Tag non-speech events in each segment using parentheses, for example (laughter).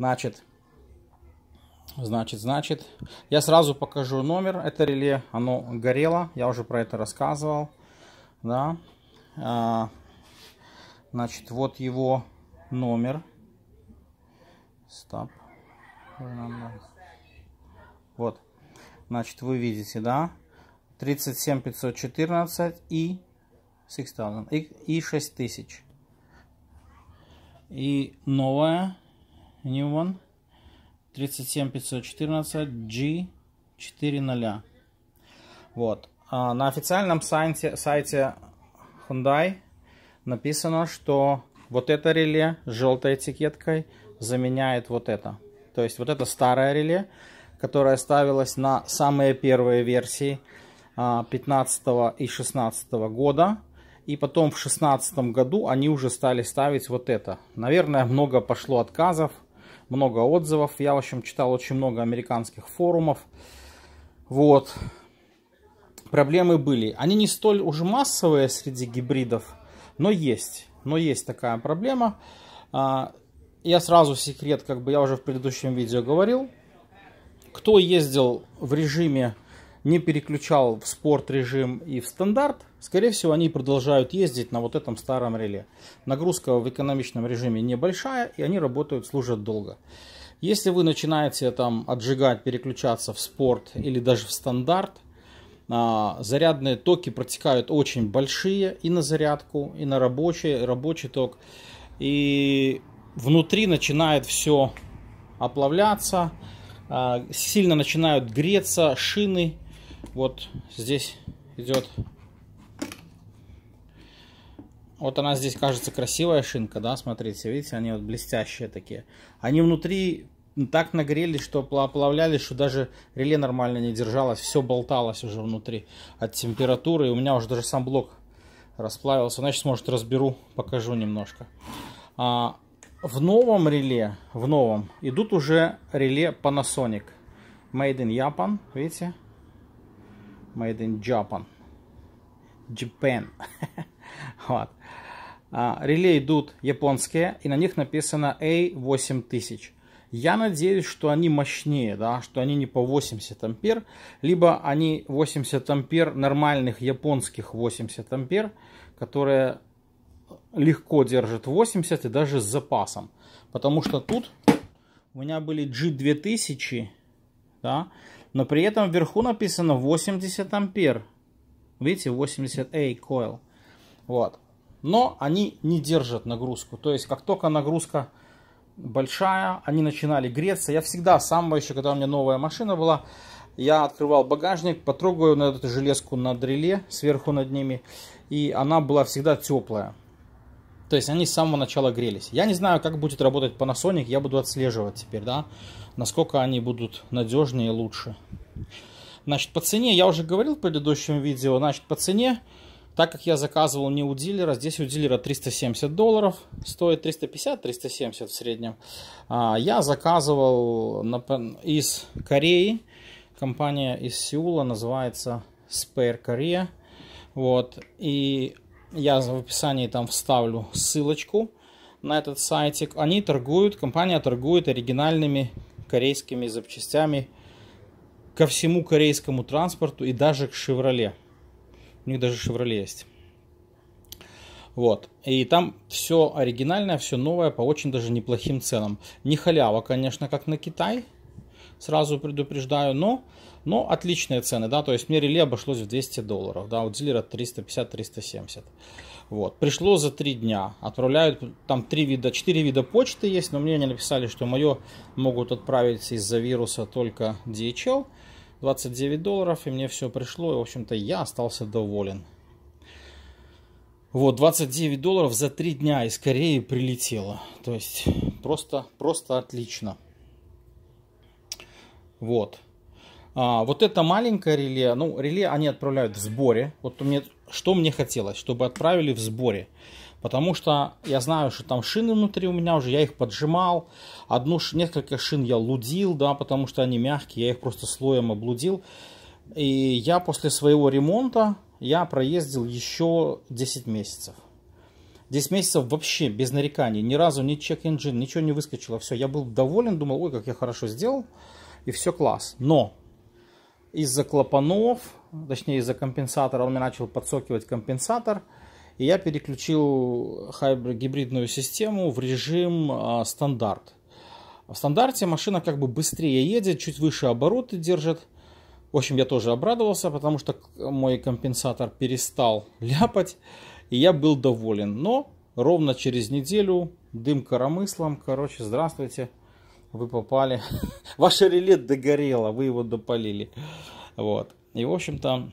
Значит, значит, значит. Я сразу покажу номер. Это реле, оно горело. Я уже про это рассказывал. Да. А, значит, вот его номер. Стоп. Вот. Значит, вы видите, да? 37514 и 6000 и, и 6000. И новая Newman 37514G 4.0. Вот. А на официальном сайте, сайте Hyundai написано, что вот это реле с желтой этикеткой заменяет вот это. То есть вот это старое реле, которое ставилось на самые первые версии 15 а, и 16 года. И потом в 16 году они уже стали ставить вот это. Наверное, много пошло отказов много отзывов. Я, в общем, читал очень много американских форумов. Вот. Проблемы были. Они не столь уже массовые среди гибридов, но есть. Но есть такая проблема. А, я сразу секрет, как бы я уже в предыдущем видео говорил. Кто ездил в режиме не переключал в спорт режим и в стандарт, скорее всего, они продолжают ездить на вот этом старом реле. Нагрузка в экономичном режиме небольшая, и они работают, служат долго. Если вы начинаете там отжигать, переключаться в спорт или даже в стандарт, а, зарядные токи протекают очень большие и на зарядку, и на рабочий, рабочий ток. И внутри начинает все оплавляться, а, сильно начинают греться шины, вот здесь идет вот она здесь кажется красивая шинка, да, смотрите, видите, они вот блестящие такие. Они внутри так нагрелись, что оплавляли, что даже реле нормально не держалось, все болталось уже внутри от температуры. И у меня уже даже сам блок расплавился. Значит, может, разберу, покажу немножко. А, в новом реле, в новом, идут уже реле Panasonic. Made in Japan, видите? Made in Japan. Japan. (laughs) вот. А, реле идут японские, и на них написано A8000. Я надеюсь, что они мощнее, да, что они не по 80 ампер, либо они 80 ампер нормальных японских 80 ампер, которые легко держат 80 и даже с запасом. Потому что тут у меня были G2000, да, но при этом вверху написано 80 ампер. Видите, 80 A coil. Вот. Но они не держат нагрузку. То есть, как только нагрузка большая, они начинали греться. Я всегда, с самого еще, когда у меня новая машина была, я открывал багажник, потрогаю на эту железку на дреле, сверху над ними, и она была всегда теплая. То есть они с самого начала грелись. Я не знаю, как будет работать Panasonic, я буду отслеживать теперь, да, насколько они будут надежнее и лучше. Значит, по цене, я уже говорил в предыдущем видео, значит, по цене, так как я заказывал не у дилера, здесь у дилера 370 долларов, стоит 350-370 в среднем. А, я заказывал из Кореи, компания из Сеула, называется Spare Korea. Вот, и я в описании там вставлю ссылочку на этот сайтик. Они торгуют, компания торгует оригинальными корейскими запчастями ко всему корейскому транспорту и даже к Шевроле. У них даже Шевроле есть. Вот. И там все оригинальное, все новое по очень даже неплохим ценам. Не халява, конечно, как на Китай, сразу предупреждаю, но, но отличные цены, да, то есть мне реле обошлось в 200 долларов, да, у дилера 350-370. Вот, пришло за три дня, отправляют, там три вида, четыре вида почты есть, но мне не написали, что мое могут отправить из-за вируса только DHL, 29 долларов, и мне все пришло, и, в общем-то, я остался доволен. Вот, 29 долларов за 3 дня из Кореи прилетело. То есть, просто, просто отлично. Вот. А, вот это маленькое реле, ну, реле они отправляют в сборе. Вот мне, что мне хотелось, чтобы отправили в сборе. Потому что я знаю, что там шины внутри у меня уже, я их поджимал. Одну, несколько шин я лудил, да, потому что они мягкие, я их просто слоем облудил. И я после своего ремонта, я проездил еще 10 месяцев. 10 месяцев вообще без нареканий, ни разу ни чек-инжин, ничего не выскочило, все. Я был доволен, думал, ой, как я хорошо сделал и все класс. Но из-за клапанов, точнее из-за компенсатора, он мне начал подсокивать компенсатор, и я переключил гибридную систему в режим э, стандарт. В стандарте машина как бы быстрее едет, чуть выше обороты держит. В общем, я тоже обрадовался, потому что мой компенсатор перестал (laughs) ляпать, и я был доволен. Но ровно через неделю дым коромыслом, короче, здравствуйте – вы попали, (laughs) ваше реле догорело, вы его допалили. Вот. И, в общем-то,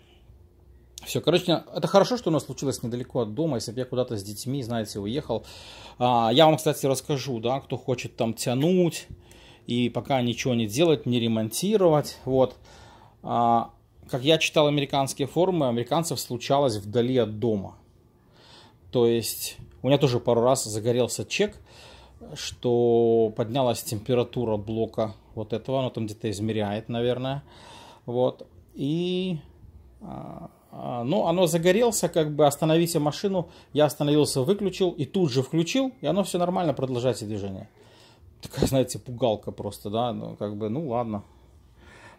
все, короче, это хорошо, что у нас случилось недалеко от дома. Если бы я куда-то с детьми, знаете, уехал. А, я вам, кстати, расскажу, да, кто хочет там тянуть и пока ничего не делать, не ремонтировать. Вот. А, как я читал американские форумы, американцев случалось вдали от дома. То есть у меня тоже пару раз загорелся чек – что поднялась температура блока вот этого, оно там где-то измеряет, наверное, вот, и, а, а, ну, оно загорелся, как бы остановите машину, я остановился, выключил и тут же включил, и оно все нормально, продолжайте движение. Такая, знаете, пугалка просто, да, ну, как бы, ну, ладно,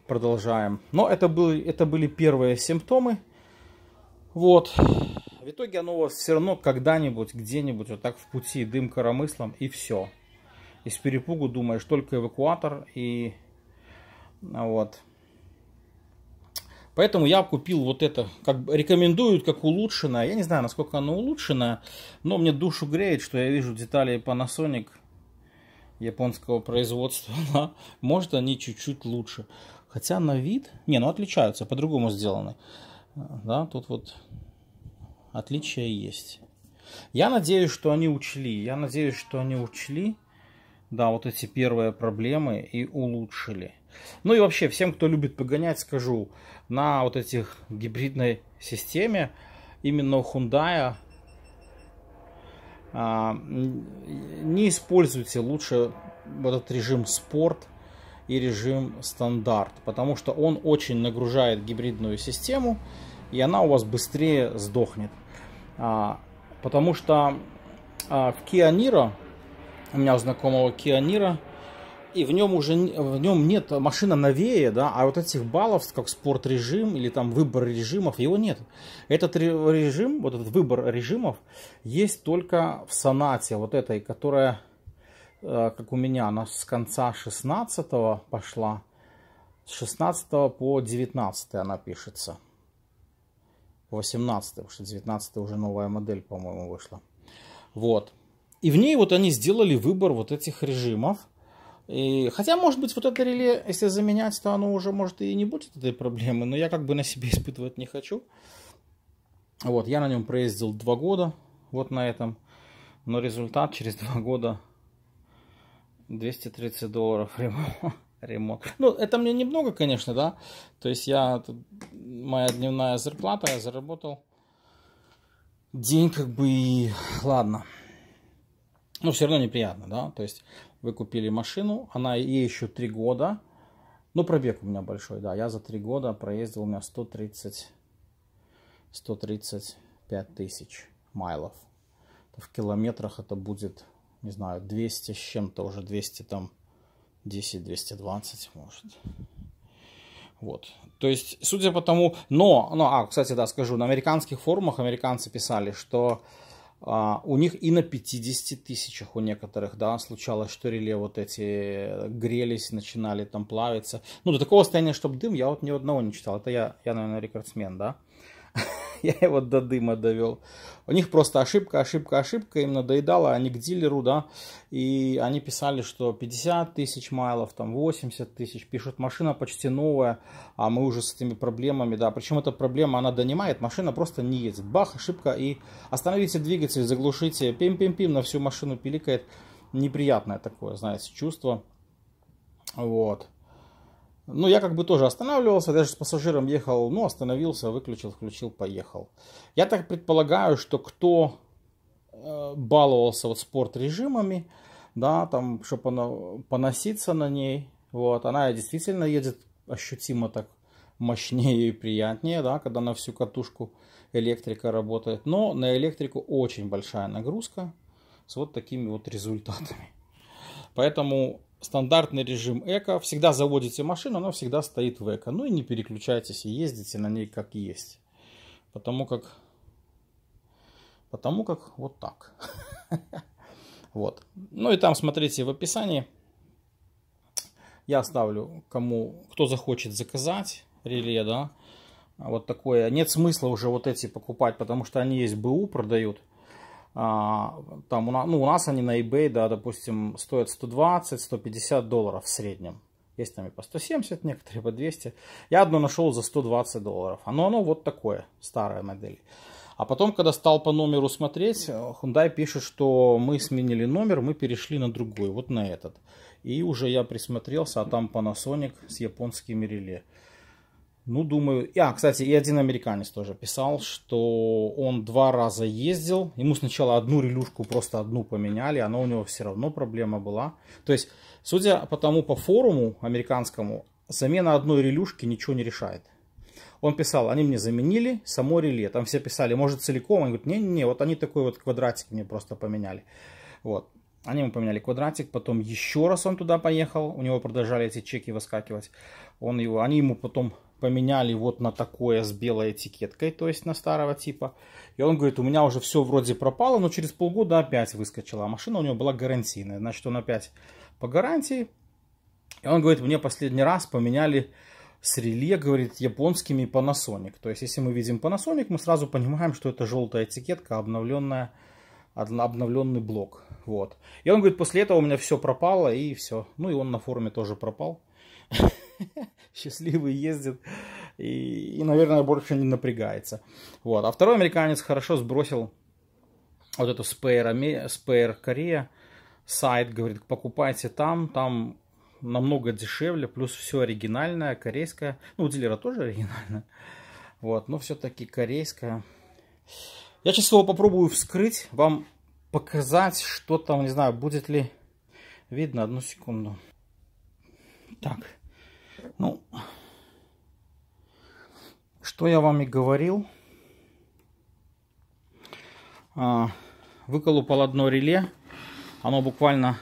продолжаем. Но это, был, это были первые симптомы, вот, а в итоге оно у вас все равно когда-нибудь, где-нибудь вот так в пути дым коромыслом и все. Из перепугу думаешь только эвакуатор и а, вот. Поэтому я купил вот это, как рекомендуют, как улучшенное. Я не знаю, насколько оно улучшенное, но мне душу греет, что я вижу детали Panasonic японского производства. (laughs) Да? Может, они чуть-чуть лучше. Хотя на вид... Не, ну отличаются, по-другому сделаны. Да, тут вот отличия есть. Я надеюсь, что они учли. Я надеюсь, что они учли, да, вот эти первые проблемы и улучшили. Ну и вообще, всем, кто любит погонять, скажу, на вот этих гибридной системе, именно у Hyundai, а, не используйте лучше вот этот режим спорт и режим стандарт, потому что он очень нагружает гибридную систему, и она у вас быстрее сдохнет. А, потому что а, в Kia Niro, у меня у знакомого Kia Niro, и в нем уже в нем нет машина новее, да, а вот этих баллов, как спорт режим или там выбор режимов, его нет. Этот режим, вот этот выбор режимов есть только в сонате вот этой, которая, э, как у меня, она с конца 16 пошла, с 16 по 19 она пишется. 18 потому что 19 уже новая модель, по-моему, вышла. Вот. И в ней вот они сделали выбор вот этих режимов. И, хотя, может быть, вот это реле, если заменять, то оно уже, может, и не будет этой проблемы, но я как бы на себе (laughs) испытывать не хочу. Вот, я на нем проездил два года, вот на этом. Но результат через два года 230 долларов ремонт. (laughs) ремонт. Ну, это мне немного, конечно, да. То есть я, моя дневная зарплата, я заработал день как бы и ладно. Но ну, все равно неприятно, да. То есть вы купили машину, она ей еще три года. Ну, пробег у меня большой, да. Я за три года проездил у меня 130, 135 тысяч майлов. в километрах это будет, не знаю, 200 с чем-то, уже 200 там 10, 220, может. Вот. То есть, судя по тому, но, ну, а, кстати, да, скажу, на американских форумах американцы писали, что а, у них и на 50 тысячах у некоторых, да, случалось, что реле вот эти э, грелись, начинали там плавиться. Ну, до такого состояния, чтобы дым, я вот ни одного не читал. Это я, я наверное, рекордсмен, да. (laughs) я его до дыма довел. У них просто ошибка, ошибка, ошибка, им надоедало, они к дилеру, да, и они писали, что 50 тысяч майлов, там 80 тысяч, пишут, машина почти новая, а мы уже с этими проблемами, да, причем эта проблема, она донимает, машина просто не едет, бах, ошибка, и остановите двигатель, заглушите, пим-пим-пим, на всю машину пиликает, неприятное такое, знаете, чувство, вот. Ну, я как бы тоже останавливался, даже с пассажиром ехал, ну, остановился, выключил, включил, поехал. Я так предполагаю, что кто э, баловался вот спорт режимами, да, там, чтобы она поноситься на ней, вот, она действительно едет ощутимо так мощнее и приятнее, да, когда на всю катушку электрика работает, но на электрику очень большая нагрузка с вот такими вот результатами. Поэтому стандартный режим эко. Всегда заводите машину, она всегда стоит в эко. Ну и не переключайтесь и ездите на ней как есть. Потому как... Потому как вот так. (laughs) Вот. Ну и там смотрите в описании. Я оставлю кому, кто захочет заказать реле, да. Вот такое. Нет смысла уже вот эти покупать, потому что они есть БУ, продают. А, там у нас, ну, у нас они на eBay, да, допустим, стоят 120-150 долларов в среднем. Есть там и по 170, некоторые по 200. Я одно нашел за 120 долларов. Оно, оно вот такое, старая модель. А потом, когда стал по номеру смотреть, э, Hyundai пишет, что мы сменили номер, мы перешли на другой, вот на этот. И уже я присмотрелся, а там Panasonic с японскими реле. Ну, думаю... А, кстати, и один американец тоже писал, что он два раза ездил. Ему сначала одну релюшку, просто одну поменяли. Она у него все равно проблема была. То есть, судя по тому, по форуму американскому, замена одной релюшки ничего не решает. Он писал, они мне заменили само реле. Там все писали, может целиком? Он говорит, не-не-не, вот они такой вот квадратик мне просто поменяли. Вот. Они ему поменяли квадратик, потом еще раз он туда поехал, у него продолжали эти чеки выскакивать. Он его, они ему потом поменяли вот на такое с белой этикеткой, то есть на старого типа. И он говорит, у меня уже все вроде пропало, но через полгода опять выскочила. А машина у него была гарантийная, значит он опять по гарантии. И он говорит, мне последний раз поменяли с реле, говорит, японскими Panasonic. То есть, если мы видим Panasonic, мы сразу понимаем, что это желтая этикетка, обновленная, обновленный блок. Вот. И он говорит, после этого у меня все пропало, и все. Ну, и он на форуме тоже пропал. (laughs) (laughs) счастливый ездит и, и, наверное, больше не напрягается. Вот. А второй американец хорошо сбросил вот эту Spare, Spare Korea сайт, говорит, покупайте там, там намного дешевле, плюс все оригинальное, корейское. Ну, у дилера тоже оригинальное. Вот, но все-таки корейское. Я сейчас его попробую вскрыть, вам показать, что там, не знаю, будет ли видно. Одну секунду. Так. Ну, что я вам и говорил. А, Выколупал одно реле. Оно буквально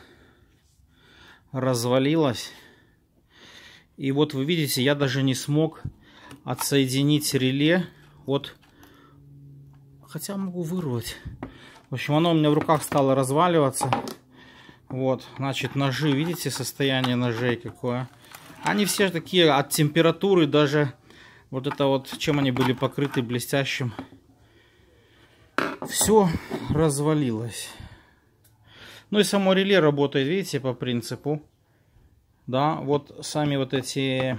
развалилось. И вот вы видите, я даже не смог отсоединить реле от... Хотя могу вырвать. В общем, оно у меня в руках стало разваливаться. Вот, значит, ножи, видите состояние ножей какое? Они все такие от температуры даже вот это вот, чем они были покрыты блестящим. Все развалилось. Ну и само реле работает, видите, по принципу. Да, вот сами вот эти...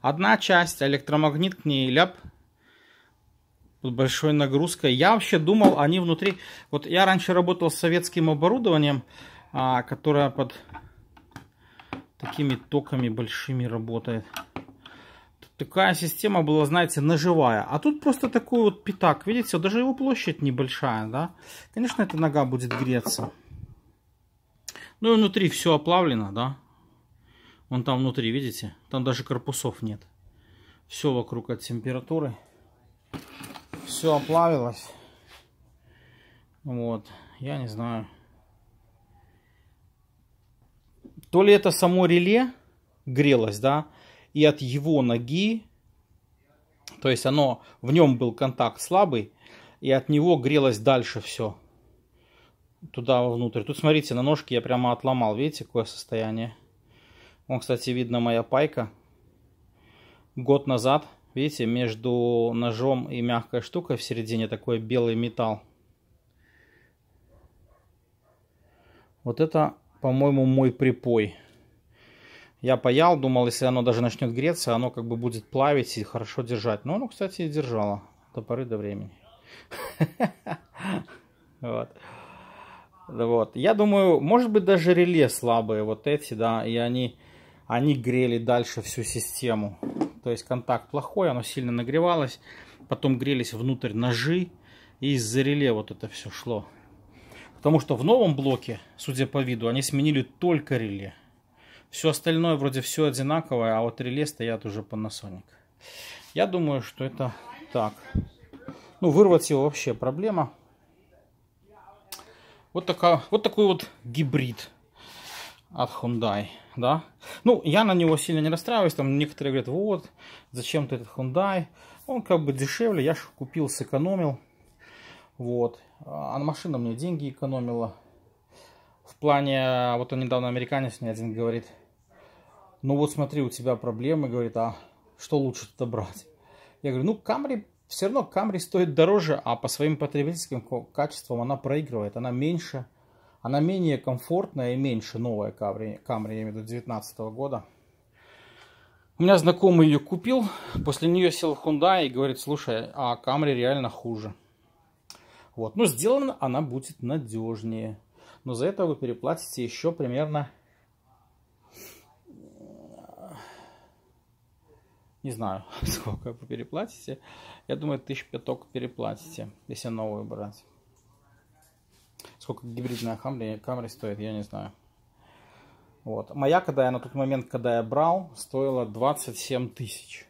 Одна часть, электромагнит к ней ляп. Под большой нагрузкой. Я вообще думал, они внутри... Вот я раньше работал с советским оборудованием, а, которое под такими токами большими работает. Такая система была, знаете, ножевая. А тут просто такой вот пятак. Видите, даже его площадь небольшая, да? Конечно, эта нога будет греться. Ну и внутри все оплавлено, да? Вон там внутри, видите? Там даже корпусов нет. Все вокруг от температуры. Все оплавилось. Вот. Я не знаю. То ли это само реле грелось, да, и от его ноги, то есть оно, в нем был контакт слабый, и от него грелось дальше все туда внутрь. Тут смотрите, на ножке я прямо отломал, видите, какое состояние. Вон, кстати, видно моя пайка. Год назад, видите, между ножом и мягкой штукой в середине такой белый металл. Вот это по-моему, мой припой. Я паял, думал, если оно даже начнет греться, оно как бы будет плавить и хорошо держать. Но оно, кстати, и держало до поры до времени. (laughs) Вот. Вот. Я думаю, может быть, даже реле слабые вот эти, да, и они, они грели дальше всю систему. То есть контакт плохой, оно сильно нагревалось. Потом грелись внутрь ножи, и из-за реле вот это все шло. Потому что в новом блоке, судя по виду, они сменили только реле. Все остальное вроде все одинаковое, а вот реле стоят уже Panasonic. Я думаю, что это так. Ну, вырвать его вообще проблема. Вот, такая, вот такой вот гибрид от Hyundai, да. Ну, я на него сильно не расстраиваюсь, там некоторые говорят, вот, зачем ты этот Hyundai, он как бы дешевле, я же купил, сэкономил, вот. А машина мне деньги экономила. В плане, вот он недавно американец мне один говорит, ну вот смотри, у тебя проблемы, говорит, а что лучше это брать? Я говорю, ну Камри, все равно Камри стоит дороже, а по своим потребительским качествам она проигрывает, она меньше, она менее комфортная и меньше новая Камри, Камри я имею в виду 2019 года. У меня знакомый ее купил, после нее сел в Hyundai и говорит, слушай, а Камри реально хуже. Вот. Но сделана она будет надежнее. Но за это вы переплатите еще примерно, э, не знаю, (laughs) сколько вы переплатите. Я думаю, тысяч пяток переплатите, если новую брать. Сколько гибридная Хамри, Камри стоит, я не знаю. Вот. Моя, когда я на тот момент, когда я брал, стоила 27 тысяч.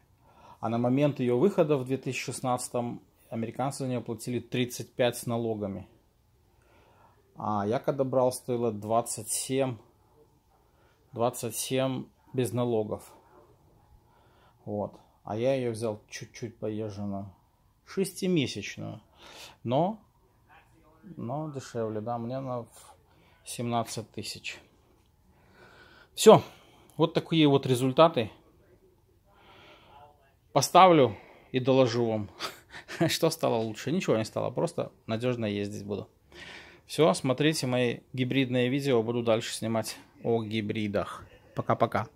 А на момент ее выхода в 2016 американцы за нее платили 35 с налогами. А я когда брал, стоило 27, 27 без налогов. Вот. А я ее взял чуть-чуть поезженную. Шестимесячную. Но, но дешевле, да. Мне на 17 тысяч. Все. Вот такие вот результаты. Поставлю и доложу вам. (laughs) (laughs) Что стало лучше? Ничего не стало, просто надежно ездить буду. Все, смотрите мои гибридные видео, буду дальше снимать о гибридах. Пока-пока.